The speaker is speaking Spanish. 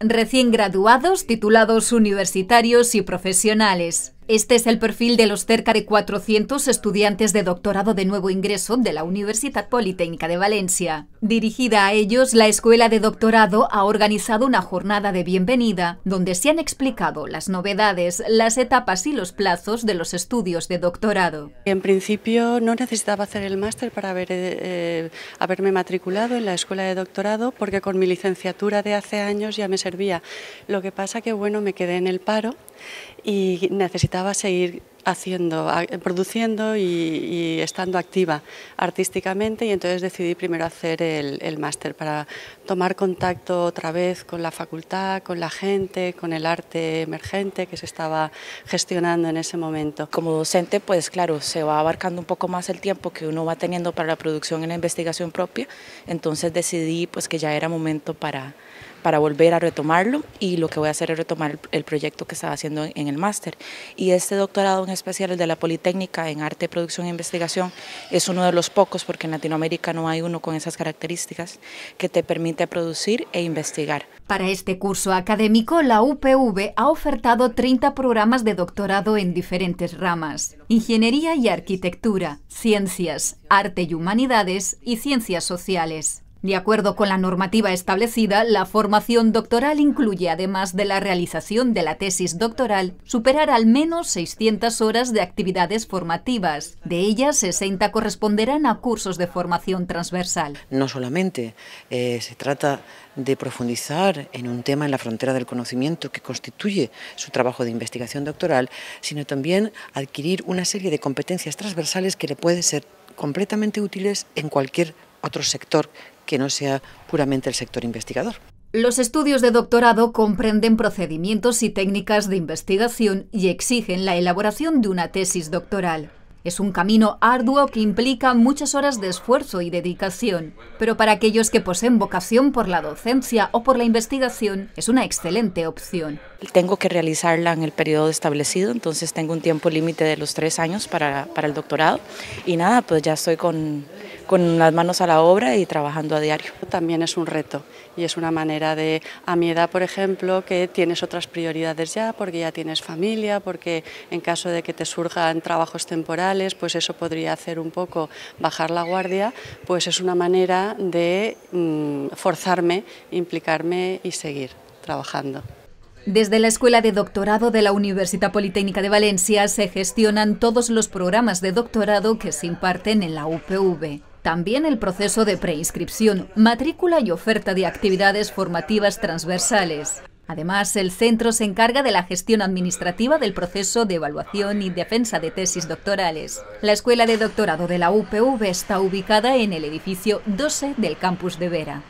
recién graduados, titulados universitarios y profesionales. Este es el perfil de los cerca de 400 estudiantes de doctorado de nuevo ingreso de la Universidad Politécnica de Valencia. Dirigida a ellos, la Escuela de Doctorado ha organizado una jornada de bienvenida donde se han explicado las novedades, las etapas y los plazos de los estudios de doctorado. En principio no necesitaba hacer el máster para eh, haberme matriculado en la Escuela de Doctorado porque con mi licenciatura de hace años ya me servía. Lo que pasa que bueno, me quedé en el paro y necesitaba necesitaba seguir haciendo, produciendo y, estando activa artísticamente y entonces decidí primero hacer el, el máster para tomar contacto otra vez con la facultad, con la gente, con el arte emergente que se estaba gestionando en ese momento. Como docente, pues claro, se va abarcando un poco más el tiempo que uno va teniendo para la producción y la investigación propia, entonces decidí pues que ya era momento para para volver a retomarlo y lo que voy a hacer es retomar el, proyecto que estaba haciendo en, el máster. Y este doctorado en especial, de la Politécnica en Arte, Producción e Investigación, es uno de los pocos porque en Latinoamérica no hay uno con esas características que te permite producir e investigar. Para este curso académico, la UPV ha ofertado 30 programas de doctorado en diferentes ramas. Ingeniería y arquitectura, ciencias, arte y humanidades y ciencias sociales. De acuerdo con la normativa establecida, la formación doctoral incluye, además de la realización de la tesis doctoral, superar al menos 600 horas de actividades formativas. De ellas, 60 corresponderán a cursos de formación transversal. No solamente eh, se trata de profundizar en un tema en la frontera del conocimiento que constituye su trabajo de investigación doctoral, sino también adquirir una serie de competencias transversales que le pueden ser completamente útiles en cualquier otro sector que no sea puramente el sector investigador. Los estudios de doctorado comprenden procedimientos y técnicas de investigación y exigen la elaboración de una tesis doctoral. Es un camino arduo que implica muchas horas de esfuerzo y dedicación, pero para aquellos que poseen vocación por la docencia o por la investigación es una excelente opción. Tengo que realizarla en el periodo establecido, entonces tengo un tiempo límite de los tres años para, para el doctorado y nada, pues ya estoy con, con las manos a la obra y trabajando a diario. También es un reto y es una manera de, a mi edad por ejemplo, que tienes otras prioridades ya porque ya tienes familia, porque en caso de que te surjan trabajos temporales, pues eso podría hacer un poco bajar la guardia, pues es una manera de mm, forzarme, implicarme y seguir trabajando. Desde la Escuela de Doctorado de la Universidad Politécnica de Valencia se gestionan todos los programas de doctorado que se imparten en la UPV. También el proceso de preinscripción, matrícula y oferta de actividades formativas transversales. Además, el centro se encarga de la gestión administrativa del proceso de evaluación y defensa de tesis doctorales. La Escuela de Doctorado de la UPV está ubicada en el edificio 12 del campus de Vera.